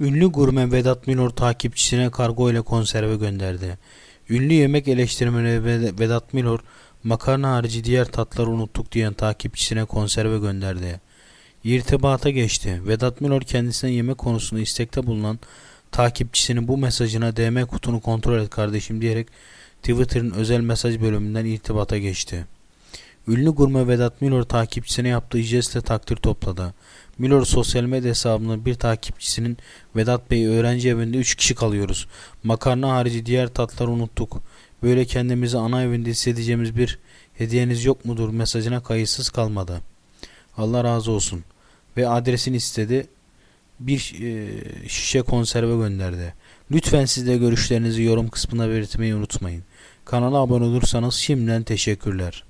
Ünlü gurme Vedat Milor takipçisine kargo ile konserve gönderdi. Ünlü yemek eleştirmeni Vedat Milor makarna harici diğer tatları unuttuk diyen takipçisine konserve gönderdi. İrtibata geçti. Vedat Milor kendisine yemek konusunda istekte bulunan takipçisinin bu mesajına DM kutunu kontrol et kardeşim diyerek Twitter'ın özel mesaj bölümünden irtibata geçti. Ünlü gurme Vedat Milor takipçisine yaptığı jestle takdir topladı. Milor sosyal medya hesabının bir takipçisinin Vedat Bey öğrenci evinde 3 kişi kalıyoruz. Makarna harici diğer tatları unuttuk. Böyle kendimizi ana evinde hissedeceğimiz bir hediyeniz yok mudur mesajına kayıtsız kalmadı. Allah razı olsun. Ve adresini istedi. Bir e, şişe konserve gönderdi. Lütfen siz de görüşlerinizi yorum kısmına belirtmeyi unutmayın. Kanala abone olursanız şimdiden teşekkürler.